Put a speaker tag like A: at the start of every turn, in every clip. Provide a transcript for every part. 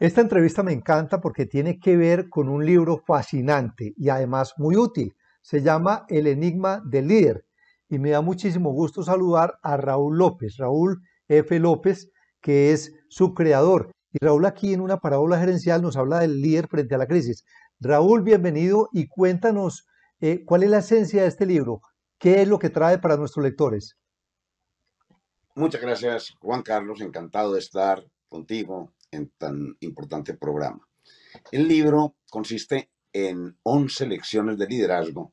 A: Esta entrevista me encanta porque tiene que ver con un libro fascinante y además muy útil. Se llama El Enigma del Líder y me da muchísimo gusto saludar a Raúl López, Raúl F. López, que es su creador. Y Raúl aquí en una parábola gerencial nos habla del líder frente a la crisis. Raúl, bienvenido y cuéntanos eh, cuál es la esencia de este libro, qué es lo que trae para nuestros lectores.
B: Muchas gracias, Juan Carlos, encantado de estar contigo, en tan importante programa. El libro consiste en 11 lecciones de liderazgo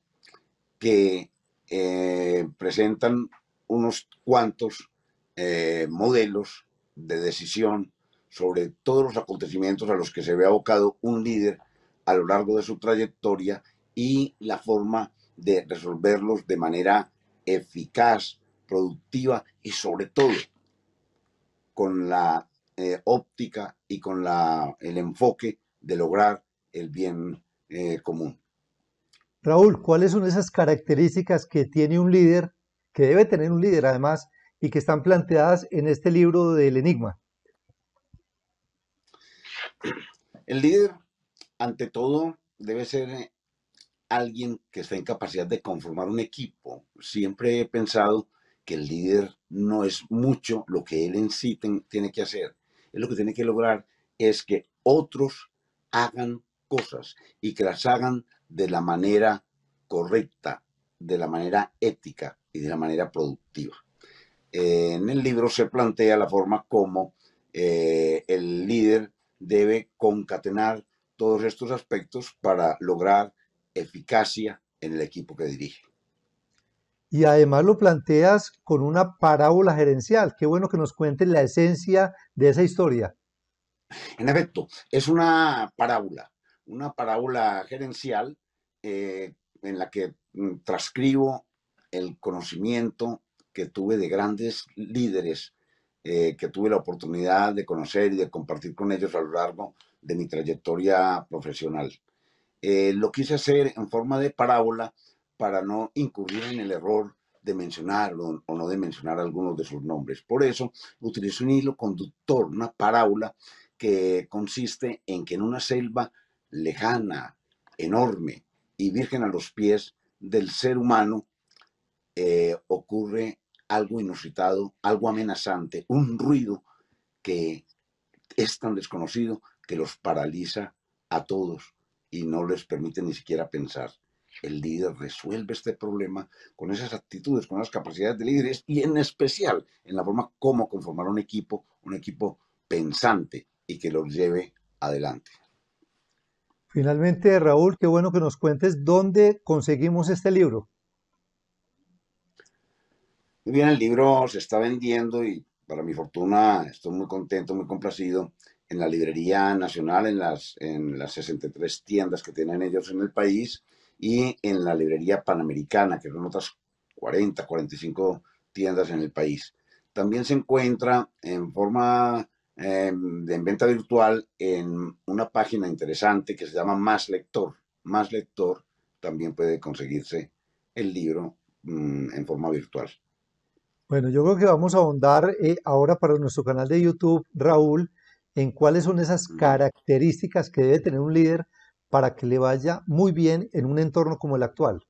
B: que eh, presentan unos cuantos eh, modelos de decisión sobre todos los acontecimientos a los que se ve abocado un líder a lo largo de su trayectoria y la forma de resolverlos de manera eficaz, productiva y sobre todo con la eh, óptica y con la, el enfoque de lograr el bien eh, común.
A: Raúl, ¿cuáles son esas características que tiene un líder, que debe tener un líder además, y que están planteadas en este libro del Enigma?
B: El líder, ante todo, debe ser eh, alguien que esté en capacidad de conformar un equipo. Siempre he pensado que el líder no es mucho lo que él en sí tiene que hacer, lo que tiene que lograr es que otros hagan cosas y que las hagan de la manera correcta, de la manera ética y de la manera productiva. Eh, en el libro se plantea la forma como eh, el líder debe concatenar todos estos aspectos para lograr eficacia en el equipo que dirige.
A: Y además lo planteas con una parábola gerencial. Qué bueno que nos cuentes la esencia de esa historia.
B: En efecto, es una parábola, una parábola gerencial eh, en la que mm, transcribo el conocimiento que tuve de grandes líderes eh, que tuve la oportunidad de conocer y de compartir con ellos a lo largo de mi trayectoria profesional. Eh, lo quise hacer en forma de parábola para no incurrir en el error de mencionar o, no de mencionar algunos de sus nombres. Por eso utilizo un hilo conductor, una parábola que consiste en que en una selva lejana, enorme y virgen a los pies del ser humano, eh, ocurre algo inusitado, algo amenazante, un ruido que es tan desconocido que los paraliza a todos y no les permite ni siquiera pensar el líder resuelve este problema con esas actitudes, con esas capacidades de líderes y en especial en la forma como conformar un equipo, un equipo pensante y que lo lleve adelante.
A: Finalmente, Raúl, qué bueno que nos cuentes dónde conseguimos este libro.
B: Muy bien, el libro se está vendiendo y para mi fortuna estoy muy contento, muy complacido en la librería nacional, en las, en las 63 tiendas que tienen ellos en el país y en la librería panamericana, que son otras 40, 45 tiendas en el país. También se encuentra en forma eh, de venta virtual en una página interesante que se llama Más Lector. Más Lector también puede conseguirse el libro mm, en forma virtual.
A: Bueno, yo creo que vamos a ahondar eh, ahora para nuestro canal de YouTube, Raúl, en cuáles son esas características que debe tener un líder para que le vaya muy bien en un entorno como el actual?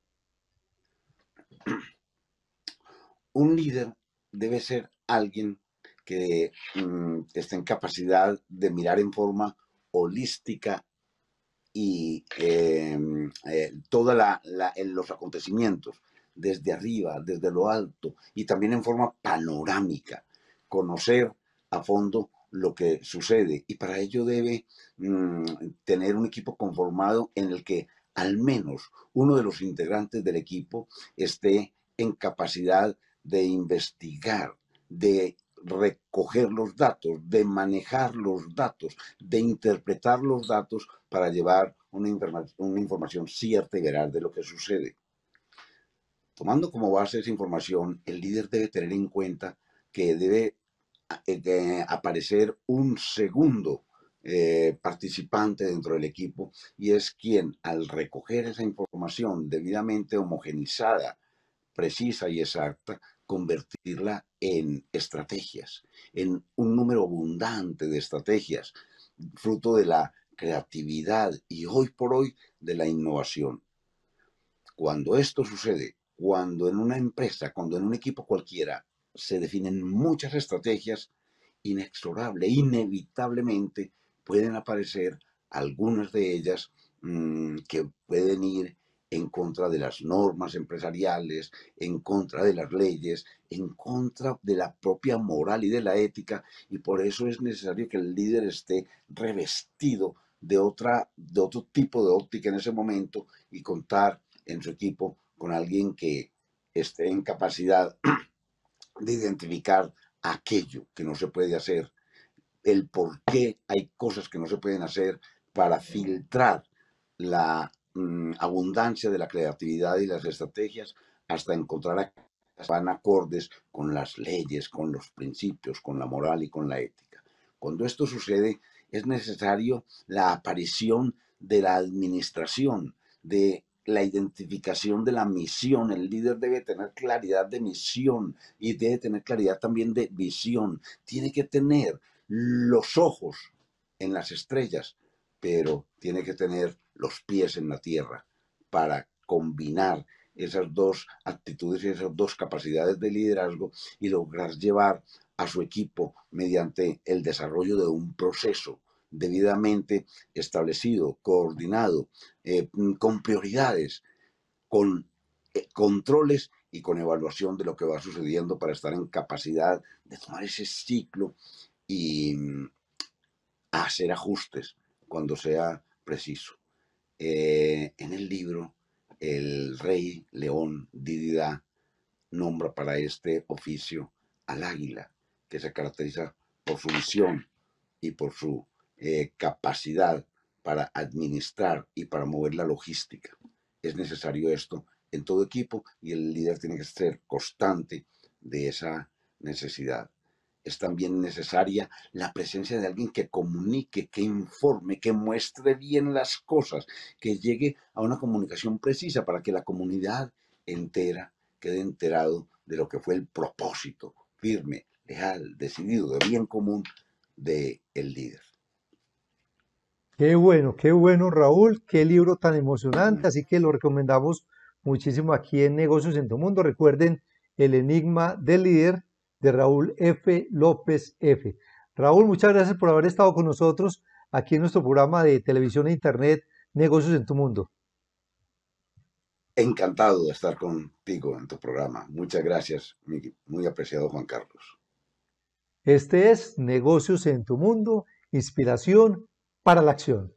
B: Un líder debe ser alguien que mm, esté en capacidad de mirar en forma holística y em, eh, todos los acontecimientos desde arriba, desde lo alto y también en forma panorámica, conocer a fondo lo que sucede y para ello debe mm, tener un equipo conformado en el que al menos uno de los integrantes del equipo esté en capacidad de investigar, de recoger los datos, de manejar los datos, de interpretar los datos para llevar una, una información cierta y veraz de lo que sucede. Tomando como base esa información, el líder debe tener en cuenta que debe eh, de aparecer un segundo eh, participante dentro del equipo y es quien al recoger esa información debidamente homogenizada, precisa y exacta, convertirla en estrategias, en un número abundante de estrategias, fruto de la creatividad y hoy por hoy de la innovación. Cuando esto sucede, cuando en una empresa, cuando en un equipo cualquiera se definen muchas estrategias, inexorable, inevitablemente pueden aparecer algunas de ellas mm, que pueden ir en contra de las normas empresariales, en contra de las leyes, en contra de la propia moral y de la ética, y por eso es necesario que el líder esté revestido de, otra, de otro tipo de óptica en ese momento y contar en su equipo con alguien que esté en capacidad de identificar aquello que no se puede hacer, el por qué hay cosas que no se pueden hacer para filtrar la mm, abundancia de la creatividad y las estrategias hasta encontrar acuerdos van acordes con las leyes, con los principios, con la moral y con la ética. Cuando esto sucede, es necesario la aparición de la administración, de la identificación de la misión. El líder debe tener claridad de misión y debe tener claridad también de visión. Tiene que tener los ojos en las estrellas, pero tiene que tener los pies en la tierra para combinar esas dos actitudes y esas dos capacidades de liderazgo y lograr llevar a su equipo mediante el desarrollo de un proceso debidamente establecido, coordinado, eh, mm, con prioridades, con eh, controles y con evaluación de lo que va sucediendo para estar en capacidad de tomar ese ciclo y mm, hacer ajustes cuando sea preciso. Eh, en el libro, el rey León Dididá nombra para este oficio al águila, que se caracteriza por su visión y por su eh, capacidad para administrar y para mover la logística. Es necesario esto en todo equipo y el líder tiene que ser constante de esa necesidad. Es también necesaria la presencia de alguien que comunique, que informe, que muestre bien las cosas, que llegue a una comunicación precisa para que la comunidad entera quede enterado de lo que fue el propósito firme, leal, decidido, de bien común del el líder.
A: Qué bueno, qué bueno Raúl, qué libro tan emocionante, así que lo recomendamos muchísimo aquí en Negocios en tu Mundo. Recuerden El Enigma del Líder de Raúl F. López F. Raúl, muchas gracias por haber estado con nosotros aquí en nuestro programa de televisión e internet Negocios en tu Mundo.
B: Encantado de estar contigo en tu programa. Muchas gracias, muy apreciado Juan Carlos.
A: Este es Negocios en tu Mundo, inspiración para la acción.